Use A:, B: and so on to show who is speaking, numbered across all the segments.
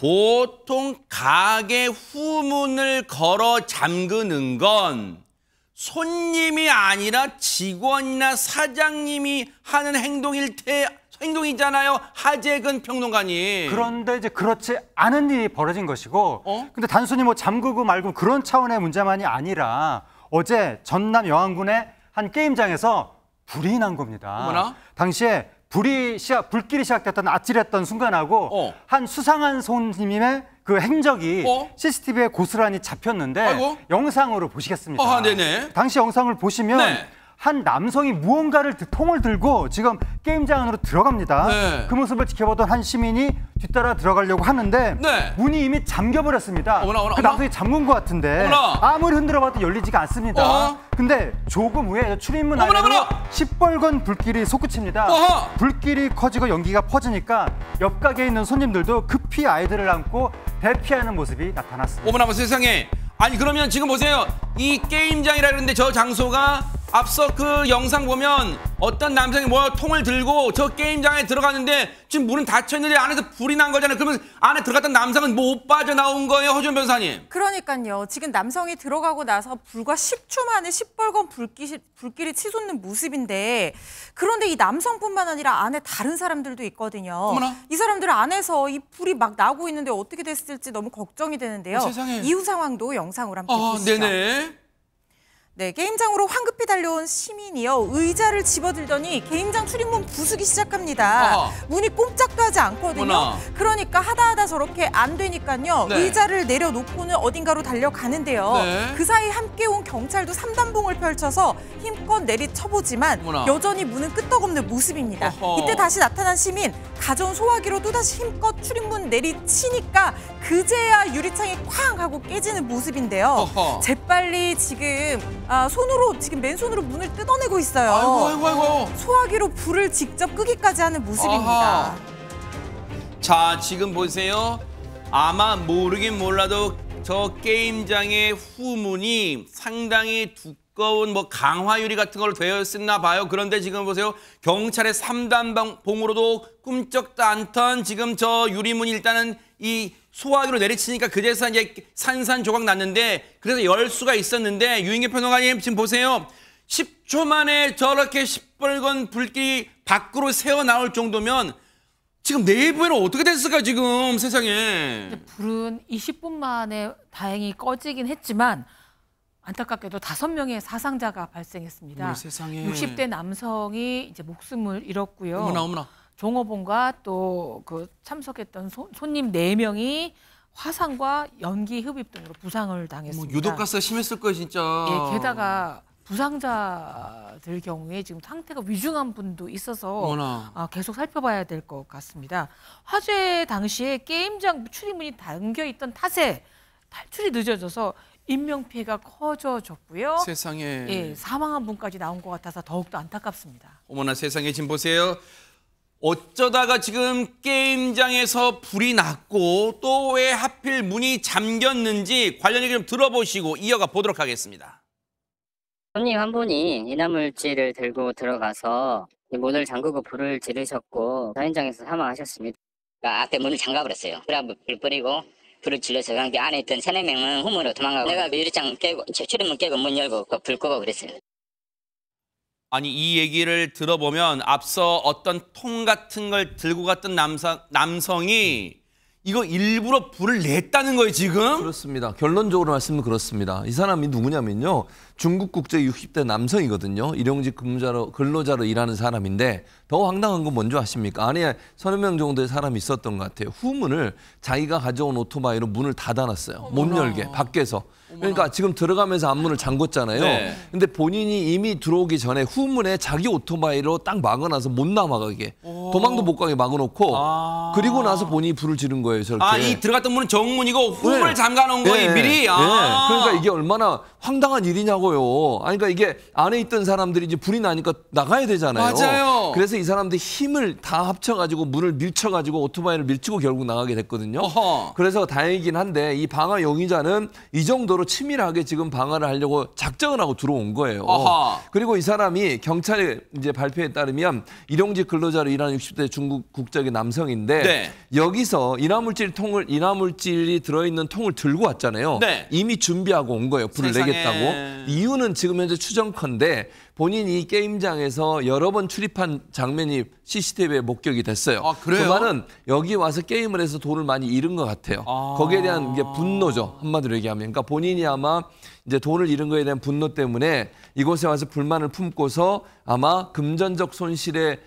A: 보통 가게 후문을 걸어 잠그는 건 손님이 아니라 직원이나 사장님이 하는 행동일 테 행동이잖아요. 하재근 평론가님. 그런데
B: 이제 그렇지 않은 일이 벌어진 것이고 어? 근데 단순히 뭐 잠그고 말고 그런 차원의 문제만이 아니라 어제 전남 여왕군의한 게임장에서 불이 난 겁니다. 어머나? 당시에 불이 시작, 불길이 시작됐던 아찔했던 순간하고 어. 한 수상한 손님의 그 행적이 어? CCTV에 고스란히 잡혔는데 아이고. 영상으로 보시겠습니다. 아, 당시 영상을 보시면 네. 한 남성이 무언가를 통을 들고 지금 게임장 안으로 들어갑니다. 네. 그 모습을 지켜보던 한 시민이 뒤따라 들어가려고 하는데 네. 문이 이미 잠겨버렸습니다. 어머나, 어머나, 그 남성이 잠근 것 같은데 아무리 흔들어봐도 열리지가 않습니다. 어허? 근데 조금 후에 출입문 안에 시뻘건 불길이 솟구칩니다. 어허? 불길이 커지고 연기가 퍼지니까 옆 가게에 있는 손님들도 급히 아이들을 안고 대피하는 모습이 나타났습니다. 어머나 세상에
A: 아니 그러면 지금 보세요 이 게임장이라 는데저 장소가 앞서 그 영상 보면 어떤 남성이 뭐 통을 들고 저 게임장에 들어갔는데 지금 문은 닫혀있는데 안에서 불이 난 거잖아요. 그러면 안에 들어갔던 남성은 뭐못 빠져나온 거예요, 허준 변사님.
B: 그러니까요. 지금 남성이 들어가고 나서 불과 10초 만에 시뻘건 불길, 불길이 치솟는 모습인데 그런데 이 남성뿐만 아니라 안에 다른 사람들도 있거든요. 어머나. 이 사람들 안에서 이 불이 막 나고 있는데 어떻게 됐을지 너무 걱정이 되는데요. 어, 이후 상황도 영상으로 함께 어, 보시죠. 네네. 네, 게임장으로 황급히 달려온 시민이요 의자를 집어들더니 게임장 출입문 부수기 시작합니다. 아하. 문이 꼼짝도 하지 않거든요. 어머나. 그러니까 하다하다 저렇게 안 되니까요. 네. 의자를 내려놓고는 어딘가로 달려가는데요. 네. 그 사이 함께 온 경찰도 삼단봉을 펼쳐서 힘껏 내리쳐보지만 어머나. 여전히 문은 끄떡없는 모습입니다. 어허. 이때 다시 나타난 시민 가져온 소화기로 또다시 힘껏 출입문 내리치니까 그제야 유리창이 쾅 하고 깨지는 모습인데요. 어허. 재빨리 지금 아, 손으로 지금 맨손으로 문을 뜯어내고 있어요. 아이고 아이고 아이고. 소화기로 불을 직접 끄기까지 하는 모습입니다.
A: 자 지금 보세요. 아마 모르긴 몰라도 저 게임장의 후문이 상당히 두 두꺼운 뭐 강화유리 같은 걸 되어 쓰나 봐요. 그런데 지금 보세요. 경찰의 3단봉으로도 꿈쩍도 않던 지금 저 유리문이 일단은 이 소화기로 내리치니까 그제서 이제 산산조각 났는데 그래서 열수가 있었는데 유인계 평론가님 지금 보세요. 10초 만에 저렇게 시뻘건 불길이 밖으로 새어 나올 정도면 지금 내부에는 어떻게 됐을까 지금 세상에.
B: 불은 20분 만에 다행히 꺼지긴 했지만 안타깝게도 다섯 명의 사상자가 발생했습니다. 세상에. 60대 남성이 이제 목숨을 잃었고요. 어머나 어머나. 종업원과 또 그 참석했던 소, 손님 네 명이 화상과 연기 흡입 등으로 부상을 당했습니다. 뭐 유독가스
A: 심했을 거예요, 진짜. 예, 게다가
B: 부상자들 경우에 지금 상태가 위중한 분도 있어서 아, 계속 살펴봐야 될 것 같습니다. 화재 당시에 게임장 출입문이 담겨 있던 탓에 탈출이 늦어져서 인명피해가 커져졌고요. 세상에 예, 사망한 분까지 나온 것 같아서 더욱더 안타깝습니다.
A: 어머나 세상에 지금 보세요. 어쩌다가 지금 게임장에서 불이 났고 또 왜 하필 문이 잠겼는지 관련 얘기 좀 들어보시고 이어가 보도록 하겠습니다.
B: 손님 한 분이 이나물질을 들고 들어가서 문을 잠그고 불을 지르셨고 사인장에서 사망하셨습니다. 아, 그러니까 앞에 문을 잠가버렸어요. 그래 뿌리고 불을 질러서 그 안에 있던 세네 명은 홈으로 도망가고 내가 유리창 깨고 출입문 깨고 문 열고 그 불 끄고 그랬어요.
A: 아니 이 얘기를 들어보면 앞서 어떤 통 같은 걸 들고 갔던 남성, 남성이 이거 일부러 불을 냈다는 거예요 지금? 그렇습니다.
C: 결론적으로 말씀은 그렇습니다. 이 사람이 누구냐면요. 중국 국제 60대 남성이거든요. 일용직 근무자로 근로자로 일하는 사람인데 더 황당한 건 뭔지 아십니까? 안에 서너 명 정도의 사람이 있었던 것 같아요. 후문을 자기가 가져온 오토바이로 문을 닫아놨어요. 어머나. 못 열게 밖에서. 그러니까 지금 들어가면서 앞문을 잠궜잖아요. 네. 근데 본인이 이미 들어오기 전에 후문에 자기 오토바이로 딱 막아놔서 못 나가게 도망도 못 가게 막아놓고 아. 그리고 나서 본인이 불을 지른 거예요. 저렇게. 아이
A: 들어갔던 문은 정문이고 후문을 네. 잠가놓은 거예요. 네. 미리. 네. 아.
C: 그러니까 이게 얼마나 황당한 일이냐고. 거요. 아니, 그러니까 이게 안에 있던 사람들이 이제 불이 나니까 나가야 되잖아요. 맞아요. 그래서 이 사람들 이 힘을 다 합쳐가지고 문을 밀쳐가지고 오토바이를 밀치고 결국 나가게 됐거든요. 어허. 그래서 다행이긴 한데 이 방화 용의자는 이 정도로 치밀하게 지금 방화를 하려고 작정을 하고 들어온 거예요. 어허. 그리고 이 사람이 경찰의 이제 발표에 따르면 일용직 근로자로 일하는 60대 중국 국적의 남성인데 네. 여기서 인화물질 통을 인화물질이 들어있는 통을 들고 왔잖아요. 네. 이미 준비하고 온 거예요. 불을 세상에. 내겠다고. 이유는 지금 현재 추정컨대 본인이 게임장에서 여러 번 출입한 장면이 CCTV에 목격이 됐어요. 아, 그래요? 그 말은 여기 와서 게임을 해서 돈을 많이 잃은 것 같아요. 아... 거기에 대한 이게 분노죠. 한마디로 얘기하면. 그러니까 본인이 아마 이제 돈을 잃은 거에 대한 분노 때문에 이곳에 와서 불만을 품고서 아마 금전적 손실에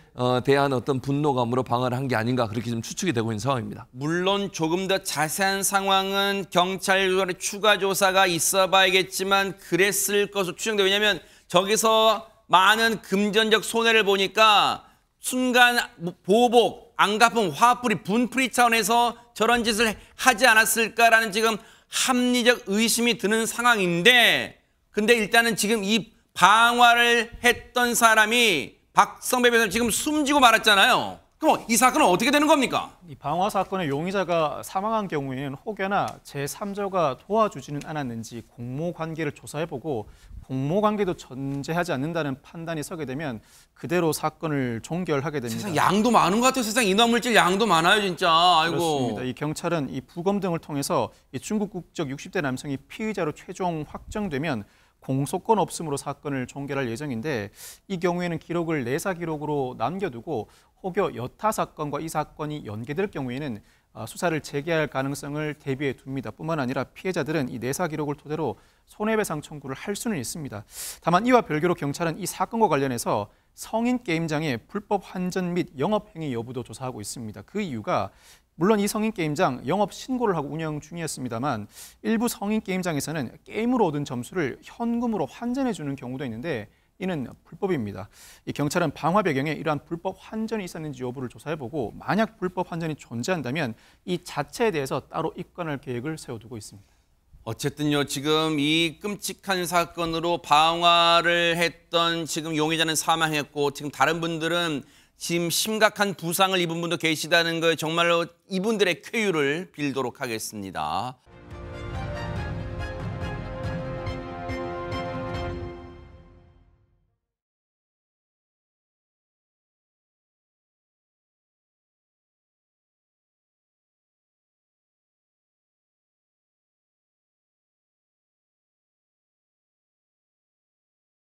C: 대한 어, 어떤 분노감으로 방어를 한 게 아닌가 그렇게 좀 추측이 되고 있는 상황입니다.
A: 물론 조금 더 자세한 상황은 경찰의 추가 조사가 있어봐야겠지만 그랬을 것으로 추정돼 왜냐하면 저기서 많은 금전적 손해를 보니까 순간 보복, 안 갚은 화풀이, 분풀이 차원에서 저런 짓을 하지 않았을까라는 지금 합리적 의심이 드는 상황인데 근데 일단은 지금 이 방화를 했던 사람이 박성배 변호사님 지금 숨지고 말았잖아요. 그럼 이 사건은 어떻게 되는 겁니까? 이
B: 방화 사건의 용의자가 사망한 경우에는 혹여나 제3자가 도와주지는 않았는지 공모 관계를 조사해보고 공모 관계도 전제하지 않는다는 판단이 서게 되면 그대로 사건을 종결하게 됩니다. 세상 양도 많은 것 같아요. 세상 인화물질 양도 많아요, 진짜. 아이고. 그렇습니다. 이 경찰은 이 부검 등을 통해서 이 중국 국적 60대 남성이 피의자로 최종 확정되면 공소권 없음으로 사건을 종결할 예정인데 이 경우에는 기록을 내사 기록으로 남겨두고 혹여 여타 사건과 이 사건이 연계될 경우에는 아, 수사를 재개할 가능성을 대비해 둡니다. 뿐만 아니라 피해자들은 이 내사 기록을 토대로 손해배상 청구를 할 수는 있습니다. 다만 이와 별개로 경찰은 이 사건과 관련해서 성인 게임장의 불법 환전 및 영업 행위 여부도 조사하고 있습니다. 그 이유가 물론 이 성인 게임장 영업 신고를 하고 운영 중이었습니다만 일부 성인 게임장에서는 게임으로 얻은 점수를 현금으로 환전해 주는 경우도 있는데 이는 불법입니다. 경찰은 방화 배경에 이러한 불법 환전이 있었는지 여부를 조사해보고 만약 불법 환전이 존재한다면 이 자체에 대해서 따로 입건할 계획을 세워두고 있습니다.
A: 어쨌든요, 지금 이 끔찍한 사건으로 방화를 했던 지금 용의자는 사망했고 지금 다른 분들은 지금 심각한 부상을 입은 분도 계시다는 거 정말로 이분들의 쾌유를 빌도록 하겠습니다.